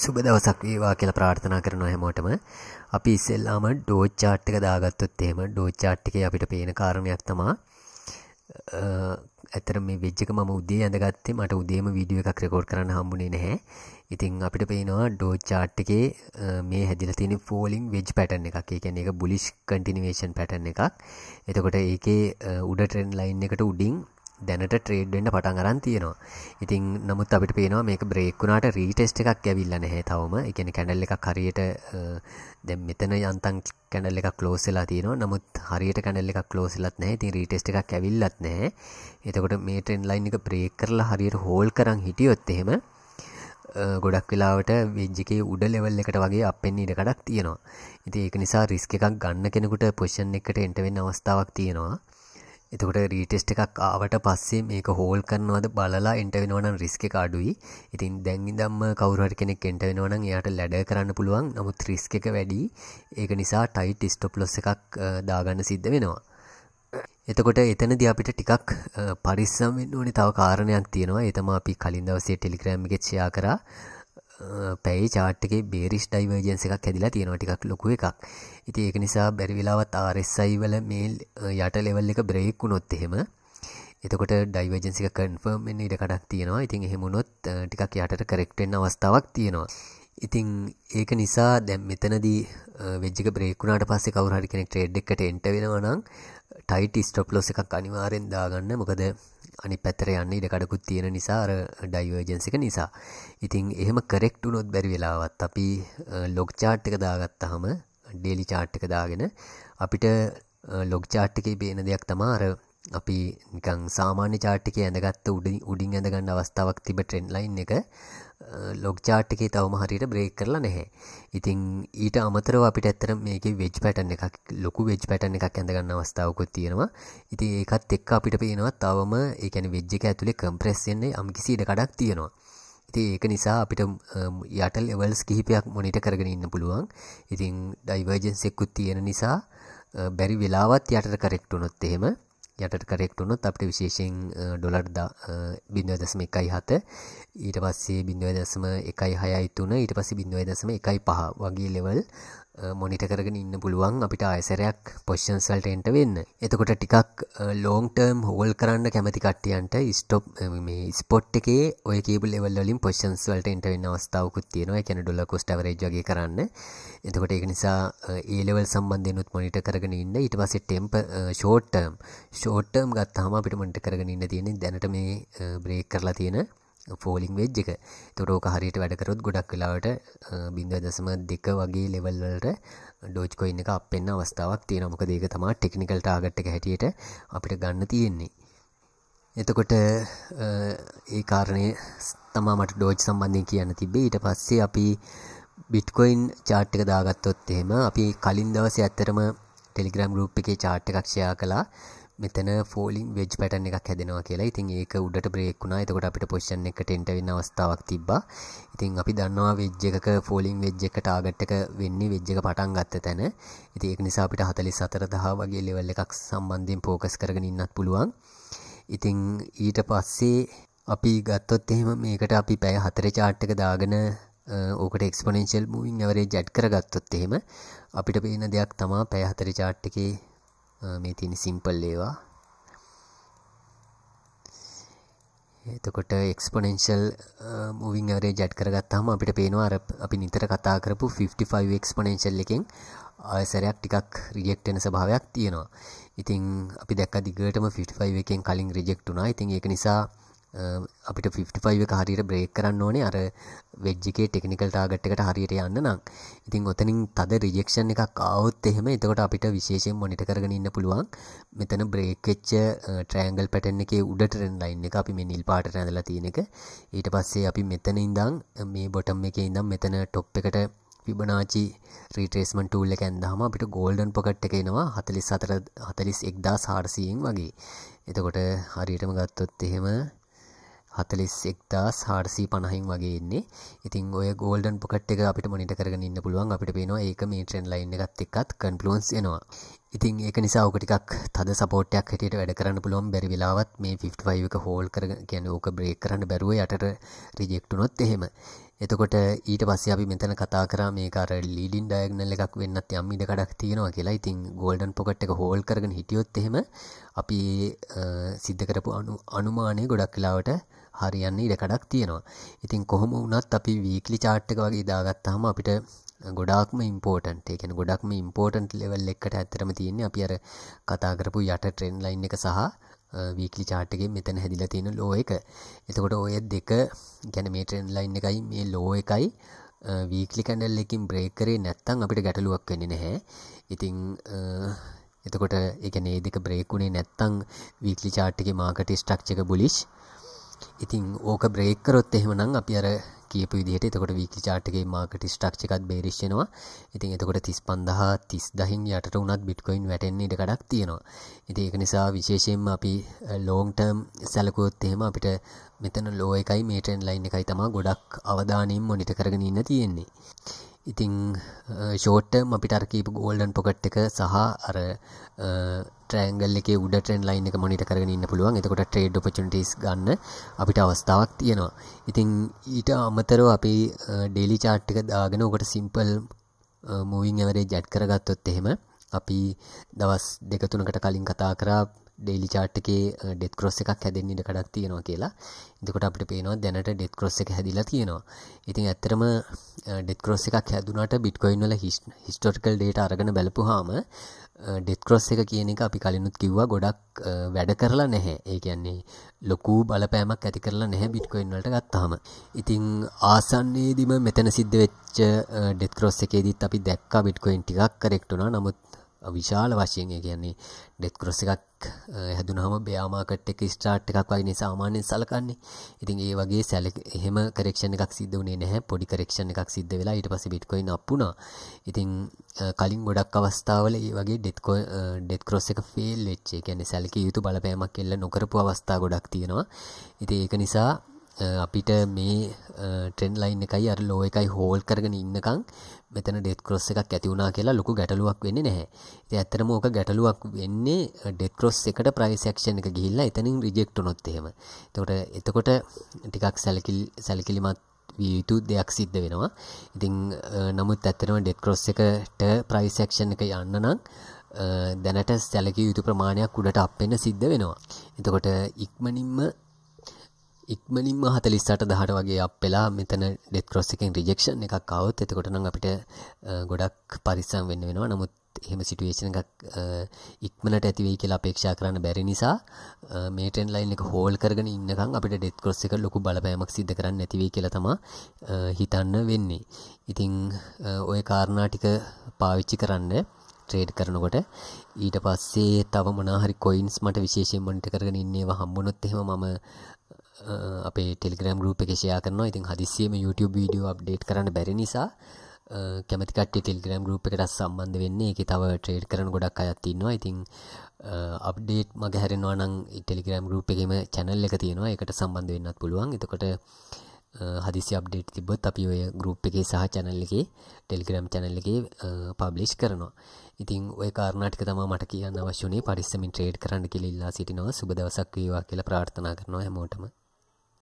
සුබ දවසක් වේවා කියලා ප්‍රාර්ථනා කරනවා හැමෝටම. අපි ඉස්සෙල්ලාම ඩෝජ් chart එක දාගත්තොත් එහෙම ඩෝජ් chart එකේ අපිට පේන කාරණයක් තමයි ඇත්තට මේ වෙජ් එක මම උදේ ඇඳගත්තේ මට උදේම වීඩියෝ එකක් රෙකෝඩ් කරන්න හම්බුනේ නැහැ. ඉතින් අපිට පේනවා ඩෝජ් chart එකේ මේ හැදිලා තියෙන falling wedge pattern එකක්. ඒ කියන්නේ ඒක bullish continuation pattern එකක්. එතකොට ඒකේ උඩ trend line එකට උඩින් දැනට ට්‍රේඩ් වෙන්න පටන් අරන් තියෙනවා. ඉතින් නමුත් අපිට පේනවා මේක බ්‍රේක් වුණාට රීටෙස්ට් එකක් ඇවිල්ලා නැහැ තවම. ඒ කියන්නේ කැනල් එකක් හරියට දැන් මෙතන යන්තම් කැනල් එකක් ක්ලෝස් වෙලා තියෙනවා. නමුත් හරියට කැනල් එකක් ක්ලෝස් වෙලත් නැහැ. ඉතින් රීටෙස්ට් එකක් ඇවිල්ලත් නැහැ. එතකොට මේ ට්‍රෙන්ඩ් ලයින් එක බ්‍රේක් කරලා හරියට හෝල්ඩ් කරන් හිටියොත් එහෙම ගොඩක් වෙලාවට වෙජ් එකේ උඩ ලෙවල් එකට වගේ අපෙන්න ඉඩ කඩක් තියෙනවා. ඉතින් ඒක නිසා රිස්ක් එකක් ගන්න කෙනෙකුට පොසිෂන් එකකට එන්ට වෙන්න අවස්ථාවක් තියෙනවා. එතකොට රීටෙස්ට් එකක් ආවට පස්සේ මේක හෝල් කරනවද බලලා එන්ට වෙනවනම් රිස්ක එක අඩුයි. ඉතින් දැන් ඉඳන්ම කවුරු හරි කෙනෙක් එන්ට වෙනවනම් එයාට ලැඩ කරන්න පුළුවන්. නමුත් රිස්ක් එක වැඩි. ඒක නිසා ටයිට් ස්ටොප් ලොස් එකක් දාගන්න සිද්ධ වෙනවා. එතකොට එතනදී අපිට ටිකක් පරිස්සම් වෙන්න ඕනේ තව කාරණයක් තියෙනවා. ඒ තමයි අපි කලින් දවසේ Telegram එකේ ෂෙයා කරා. පැයි චාට්ටකේ බේරිස් ඩයිවර්ජන්ස එකක් හැදිලා තියෙනවා ටිකක් ලොකු එකක් ඉති ඒක නිසා බැරිවෙලාවත් ආරෙස්සයි වල මේල් යට ලෙවල් එක බ්‍රේක් වුණොත් එහෙම එතකොට ඩයිවර්ජන්සික කන්ෆර්ම් එන්න ඉඩ කඩක් තියෙනවා ඉතින් එහෙමුණොත් ටිකක් යටට කරෙක්ටෙන් අවස්ථාවක් තියෙනවා ඉතිං ඒක නිසා දැම් මෙතනදී වෙජික බ්‍රේකුණට පස්සේ කවුරහරි කෙනෙක් ට්‍රේඩ් එකට එන්ට වෙනවනම් ටයිට ස්ටොප්ලොස එකක් අනිවාරෙන් දාගන්න මොකද අනි පැතර යන්න ඉඩ කඩකුත් තියෙන නිසා අර ඩයිවර්ජන්සික නිසා ඉතින් එහෙම කරෙක්ටු නොත් බැරි වෙලාවත් අපි ලොග් චාට්ක දාගත්ත හම ඩේලි චාට්ක දාගෙන අපිට ලොග් චාට්ටකේ බේන දෙයක් තමාර අපි නිකං සාමාන්‍ය චාට්ටික ඇඳගත්ත උඩින් ඇඳගන්න අවස්ථාවක් තිබ ට්‍රෙන්ඩ් ලයින් එක ලොග් චාට් එකේ තවම හරියට බ්‍රේක් කරලා නැහැ. ඉතින් ඊට අමතරව අපිට ඇත්තට මේකේ වෙජ් පැටර්න් එකක් ලොකු වෙජ් පැටර්න් එකක් ඇඳ ගන්න අවස්ථාවකුත් තියෙනවා. ඉතින් ඒකත් එක්ක අපිට පේනවා තවම ඒ කියන්නේ වෙජ් එක ඇතුලේ කම්ප්‍රෙස් වෙන්නේ යම්කිසි ඉඩ කඩක් තියෙනවා. ඉතින් ඒක නිසා අපිට යට ලෙවල්ස් කිහිපයක් මොනිට කරගෙන ඉන්න පුළුවන්. ඉතින් ඩයිවර්ජන්ස් එක්කුත් තියෙන නිසා බැරි වෙලාවත් යටට කරෙක්ට් වුණොත් එහෙම යටට කරෙක්ට වුණොත් අපිට විශේෂයෙන් ඩොලර් බිඳුව දශම එකයි හත ඊට පස්සේ බිඳුව දශම එකයි හයයි තුන ඊට පස්සේ බිඳුව දශම එකයි පහ වගේ ලෙවල් මොනිට කරගෙන ඉන්න පුළුවන් අපිට ආයසරයක් පොෂ්ෂන්සල්ට එන්ට වෙන්න එතකොට ටිකක් ලෝන්ටර්ම් හෝල් කරන්න කැමති කට්ටියන්ට ස්ටොප් මේ ස්පොට් එකේ ඔය කේබල් එවල්ලින් පොෂ්ෂන්ස්වලට එන්ට වෙන්න අවස්ථාවකුත් තියෙනවා කැන ඩොල කොස්ටවරේජගේ කරන්න එතකොට ඒක නිසා ඒලෙවල් සම්බන්ධයනුත් මොනිට කරගෙන ඉන්න ඉට පසේ ටෙම්ප ෂෝටර්ම් ෂෝටර්ම් ගත්තාම අපිට මොනිට කරගෙන ඉන්න තියෙන දැනට මේ බ්‍රේක් කරලා තියෙන ෆෝලිං වෙජ් එක තොරෝක හරියට වැඩකරොත් ගොඩක් කලාවට බිඳුව දසම දෙක වගේ ලෙවල්වලට ඩෝජ්කොයින් එක අපෙන්න්න අවස්ථාවක් තියෙන මොක දේක තමා ටෙක්නිකල් ටාගට් එක හැටියට අපිට ගන්න තියෙන්නේ එතකොට ඒ කාරණය තමාමට ඩෝජ් සම්බන්ධය කියන්න තිබේ ඊට පස්සේ අපි බිට්කොයින් චාට් එක දාගත්තොත් එහෙම අපි කලින් දවස ඇත්තරම ටෙලිග්‍රම් රූප් එකේ චාට් එකක්ෂයා කලා මෙතන ෆෝලින් වෙජ් පැටන් එකක් හැදෙනවා කියලා ඉතින් ඒක උඩට බ්‍රේක් වුණා එතකොට අපිට පොසිෂන් එකට එන්ට වෙන්න අවස්ථාවක් තිබ්බා ඉතින් අපි දන්නවා වෙජ් එකක ෆෝලින් වෙජ් එක ටාගට් එක වෙන්නේ වෙජ් එක පටන් ගත්ත තැන ඉතින් ඒක නිසා අපිට 44000 වගේ ලෙවල් එකක් සම්බන්ධයෙන් ફોකස් කරගෙන ඉන්නත් පුළුවන් ඉතින් ඊට පස්සේ අපි ගත්තොත් එහෙම මේකට අපි පැය 4 chart එක දාගෙන ඕකට එක්ස්පොනෙන්ෂල් මූවින් ඇවරේජ් ඇඩ් කරගත්තොත් එහෙම අපිට පේන දෙයක් තමා පැය 4 chart එකේ මේ තියෙන සිම්පල් ඒවා එතකොට එක්ස්පොනෙන්ශල් මූවින් අවරේ ජඩ් කරගත්තාම අපිට පේනවා අර අපි නිතර කතා කරපු 55 එක්ස්පොනෙන්ශල් එකෙන් ආයසරයක් ටිකක් රිජෙක්ට් වෙන ස්වභාවයක් තියෙනවා. ඉතින් අපි දැක්ක දිගටම 55 එකෙන් කලින් රිජෙක්ට් වුණා. ඉතින් ඒක නිසා අපිට 55 එක හරියට බ්‍රේක් කරන්න ඕනේ අර වෙජ් එකේ ටෙක්නිකල් ටාගට් එකට හරියට යන්න නම්. ඉතින් ඔතනින් තද රිජෙක්ෂන් එකක් ආවොත් එහෙම එතකොට අපිට විශේෂයෙන් මොනිටර් කරගෙන ඉන්න පුළුවන්. මෙතන බ්‍රේක් වෙච්ච ට්‍රයැන්ගල් පැටර්න් එකේ උඩ ට්‍රෙන්ඩ් ලයින් එක අපි මේ නිල් පාටට ඇඳලා තියෙන එක. ඊට පස්සේ අපි මෙතන ඉඳන් මේ බොටම් එකේ ඉඳන් මෙතන টොප් එකට ෆිබනාචි රීටේස්මන් ටූල් එක ඇන්දාම අපිට ගෝල්ඩන් පොකට් එක එනවා 44 41400න් වගේ. එතකොට හරියටම ගත්තොත් එහෙම හතලිස් එක්දස් හාරසී පණහින් වගේ එන්නේ ඉතින් ඔය ගෝල්ඩන් පොකට් එක අපිට මොනිට කරගෙන ඉන්න පුළුවන් අපිට පේනවා ඒක මේ ට්‍රෙන් ලයින් එකත් එක්කත් කන්ෆ්ලුවන්ස් එනවා ඉතින් ඒක නිසා ඕක ටිකක් තද සපෝට්ටයක් හැටියට වැඩ කරන්න පුළුවන් බැරි වෙලාවත් මේ 55 එක හෝල් කරගෙන කියන්නේ ඕක බ්‍රේක් කරන්න බැරුව යටට රිජෙක්ට් වුණොත් එහෙම. එතකොට ඊට පස්සේ අපි මෙතන කතා කරා මේක අර ලීඩින් ඩයග්නල් එකක් වෙන්නත් යම් ඉඩ කඩක් තියෙනවා කියලා. ඉතින් গোল্ডන් පොකට් එක හෝල් කරගෙන හිටියොත් එහෙම අපි සිද්ධ කරපු අනුමානය ගොඩක් වෙලාවට හරියන්නේ ඉඩ කඩක් තියෙනවා. ඉතින් කොහොම වුණත් අපි වීක්ලි chart එක වගේ දාගත්තාම අපිට ගොඩක්ම ඉම්පෝටන්ට එකන ගොඩක්ම ඉම්පෝටන්ට් ලෙවල් එකට ඇතරම තියෙන්නේ අපි අර කතාකරපු යට ට්‍රෙන් ලයින් එක සහ වීකලි චාට්ගේ මෙතන හැදිලා තියෙන ලෝ එක එතකොට ඔය දෙක ගැන මේ ට්‍රෙන් ලයින් එකයි මේ ලෝ එකයි වීකලි කැඩල් එකින් බ්‍රේකරේ නැත්තං අපිට ගැටලුවක් වෙන්නේ නැහැ ඉතිං එතකොට එකන ඒ දෙක බ්‍රේකුණේ නැත්තං වීකලි චාට්ගේ මාකට ස්ටක්්චක බුලිෂ් ඉතිං ඕක බ්‍රේකරොත් එහෙමනම් අපි අර කියපු විදිහට එතකොට වීක්ලි chart එකේ market structure එකත් bearish වෙනවා. ඉතින් එතකොට 35000 30000න් යටට උනත් Bitcoin වැටෙන්න ඉඩ කඩක් තියෙනවා. ඉතින් ඒක නිසා විශේෂයෙන්ම අපි long term සැලකුවොත් එහෙම අපිට මෙතන low එකයි මේ trend line එකයි තමයි ගොඩක් අවධානයෙන් මොනිටර් කරගෙන ඉන්න තියෙන්නේ. ඉතිං ෂෝටම් අපිට අරකීප ගෝල්ඩන් පොකට් එක සහ අර ට්‍රෑන්ගල් එක උඩ ට්‍රෙන් ලයින් එක මොනිට කරගෙන ඉන්න පුළුවන් එතකොට ට්‍රේඩ් ඔපචුනිටස් ගන්න අපිට අවස්ථාවක් තියෙනවා ඉතිං ඊට අමතරව අපි ඩෙලි චාට් එක දාගෙන ඔකට සිම්පල් මූවින් ඇවරේ ජැට් කරගත්තොත් එහෙම අපි දවස් දෙකතුනකට කලින් කතා කරා ඩෙලි චාට්ටකේ ඩෙත් කරොස් එකක් හැදෙන් ඉට කඩක් තියෙනවා කියලා එතකොට අපට පේනවා දැනට ඩෙත් කරොස් එක හැදිලා තියෙනවා ඉතින් ඇත්තරම ඩෙත් කරොස් එකක් හැදුනට බිට්කොයින් වල හිස්ටෝටිකල් ඩේට අරගෙන බැලපුහාම ඩෙත්ක්‍රොස් uh, එක කියන එක අපි කලිනුත් කිව්වා ගොඩක් uh, වැඩ කරලා නැහැ ඒ කියන්නේ ලොකු බලපෑමක් ඇති කරලා නැහැ බිට්කොයින්වලට ගත්තාම ඉතින් ආසන්නයේදිම මෙතන සිද්ධ වෙච්ච ඩෙත්ක්‍රොස් uh, එකේදීත් අපි දැක්කා බිට්කොයින් ටිකක් කරෙක්ටුනා නමුත් විශාල වශයෙන් කියන්නේ ඩෙත් ක්‍රොස් එකක් හැදුනහම බයාමාකට් එක ස්ටාර්ට් එකක් වගේ සාමාන්‍යයෙන් සලකන්නේ. ඉතින් ඒ වගේ සැල එහෙම කරෙක්ෂන් එකක් සිද්ධ වුණේ නැහැ. පොඩි කරෙක්ෂන් එකක් සිද්ධ වෙලා ඊට පස්සේ බිට්කොයින් අප් වුණා. ඉතින් කලින් ගොඩක් අවස්ථාවල ඒ වගේ ඩෙත් ඩෙත් ක්‍රොස් එක ෆේල් වෙච්ච. ඒ කියන්නේ සැලකිය යුතු බලපෑමක් එල්ල නොකරපු අවස්ථා ගොඩක් තියෙනවා. ඉතින් ඒක නිසා අපිට මේ ට්‍රෙන්ඩ් ලයින් එකයි අර ලෝ එකයි හෝල් කරගෙන ඉන්නකම් මෙතන ඩෙත් ක්‍රොස් එකක් ඇති වුණා කියලා ලොකු ගැටලුවක් වෙන්නේ නැහැ. ඉතින් ඇත්තටම ඕක ගැටලුවක් වෙන්නේ ඩෙත් ක්‍රොස් එකට ප්‍රයිස් ඇක්ෂන් එක ගිහිල්ලා එතනින් රිජෙක්ට් වුණොත් එහෙම. එතකොට එතකොට ටිකක් සැලකිලි සැලකිලිමත් විය යුතු දෙයක් සිද්ධ වෙනවා. ඉතින් නමුත් ඇත්තටම ඩෙත් ක්‍රොස් එකට ප්‍රයිස් ඇක්ෂන් එක යන්න නම් දැනට සැලකිය යුතු ප්‍රමාණයක් උඩට අප් වෙන්න සිද්ධ වෙනවා. එතකොට ඉක්මනින්ම ඉක්මනින්ම හතලිස්සට දහට වගේ අප වෙලා මෙතන ඩෙත් ක්‍රොස්සිකෙන් රිජෙක්ෂන් එකක් අවුත් එතකොටනම් අපිට ගොඩක් පරිස්සම් වෙන්න වෙනවා නමුත් එහෙම සිටුවේෂන එකක් ඉක්මනට ඇතිවෙයි කියලා අපේක්ෂා කරන්න බැරි නිසා මේටන් ලයින් එක හෝල් කරගෙන ඉන්නකම් අපිට ඩෙත් ක්‍රොස් එක ලොකු බලපෑමක් සිද්ධ කරන්න නැතිවෙයි කියලා තමා හිතන්න වෙන්නේ ඉතිං ඔය කාරණා ටික පාවිච්චි කරන්න ට්‍රේඩ් කරනකොට ඊට පස්සේ තව මොනාහරි කොයින්ස් මට විශේෂයෙන් මොනිට කරගෙන ඉන්නේවා හම්බුනොත් එහෙම මම අපේ ටෙලිග්‍රම් ගරුප් එක ෂයා කරනවා ඉතින් හදිසියම YouTube වීඩියෝ අප්ඩේට් කරන්න බැරි නිසා කැමතිකට ටෙල්ග්‍රම් ගරුප් එකට සම්බන්ධ වෙන්නේ එක තව ට්‍රේඩ් කරන ගොඩක් අයත්තින්නවා ඉතින් අප්ඩේට් මග හැරෙනවා නම් ටෙලිග්‍රම් ගරුප් එකම චැනල් එක තියෙනවා එකට සම්බන්ධ වෙන්නත් පුළුවන් එතකොට හදිසි අප්ඩේට් තිබොත් අපි ඔය ගරුප් එකේ සහ චැනල් එකේ ටෙල්ග්‍රම් චැනල් එකේ පබ්ලිෂ් කරනවා ඉතින් ඔය කාරණාටික තමා මට කියන්න අවශ්‍යනේ පරිස්සමින් ට්‍රේඩ් කරන්න කියලා ඉල්ලා සිටිනවා සුබ දවසක් වේවා කියලා ප්‍රාර්ථනා කරනවා හැමෝටම